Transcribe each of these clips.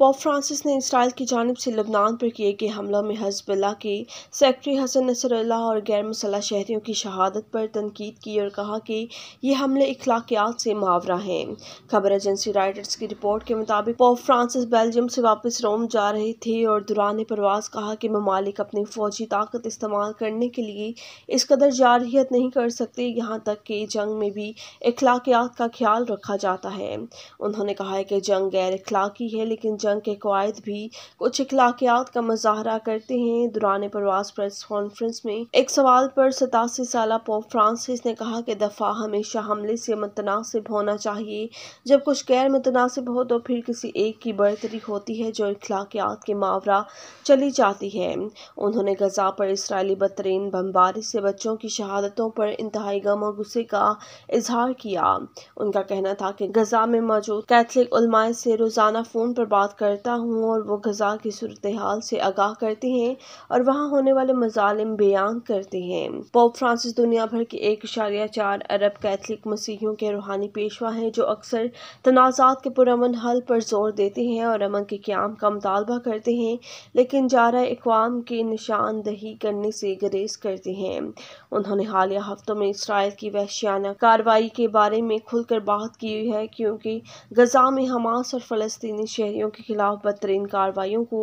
pope Francis نے اسرائیل کی جانب سے لبنان پر کیے گئے حملوں میں حزب اللہ کے سیکٹری حسن نصر اللہ اور غیر مسلح شہریوں کی شہادت پر تنقید کی اور کہا کہ یہ حملے اخلاقیات سے محاورہ ہیں خبر ایجنسی رائٹرز کی کے مطابق پوپ فرانسس بیلجیم سے واپس روم جا رہے تھے اور دوران پرواز کہا کہ ممالک اپنی فوجی طاقت استعمال کرنے کے لیے اس قدر جارحیت نہیں کر سکتے یہاں تک کہ جنگ میں بھی اخلاقیات کا خیال رکھا جاتا ہے انہوں نے کہا ہے کہ جنگ غیر اخلاقی ہے لیکن جنگ جنگ کے قواعد بھی کچھ اخلاقیات کا مظاہرہ کرتے ہیں دوران پرواز پریس کانفرنس میں ایک سوال پر ستاسی سالہ پوپ فرانسس نے کہا کہ دفاع ہمیشہ حملے سے متناسب ہونا چاہیے جب کچھ غیر متناسب ہو تو پھر کسی ایک کی برتری ہوتی ہے جو اخلاقیات کے معاورہ چلی جاتی ہے انہوں نے غزہ پر اسرائیلی بدترین بمباری سے بچوں کی شہادتوں پر انتہائی غم اور غصے کا اظہار کیا ان کا کہنا تھا کہ غزہ میں موجود کیتھلک علماء سے روزانہ فون پر بات کرتا ہوں اور وہ غزہ کی صورتحال سے آگاہ کرتے ہیں اور وہاں ہونے والے مظالم بیان کرتے ہیں پوپ فرانسس دنیا بھر کے ایک اشاریہ چار ارب کیتھلک مسیحیوں کے روحانی پیشوا ہیں جو اکثر تنازعات کے پر امن حل پر زور دیتے ہیں اور امن کے قیام کا مطالبہ کرتے ہیں لیکن جارہ اقوام کی نشاندہی کرنے سے گریز کرتے ہیں انہوں نے حالیہ ہفتوں میں اسرائیل کی وحشیانہ کارروائی کے بارے میں کھل کر بات کی ہے کیونکہ غزہ میں حماس اور فلسطینی شہریوں کے خلاف بدترین کارروائیوں کو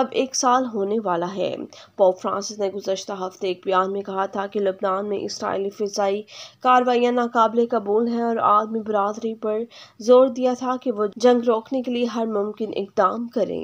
اب ایک سال ہونے والا ہے پوپ فرانسس نے گزشتہ ہفتے ایک بیان میں کہا تھا کہ لبنان میں اسرائیلی فضائی کارروائیاں ناقابل قبول ہیں اور عالمی برادری پر زور دیا تھا کہ وہ جنگ روکنے کے لیے ہر ممکن اقدام کریں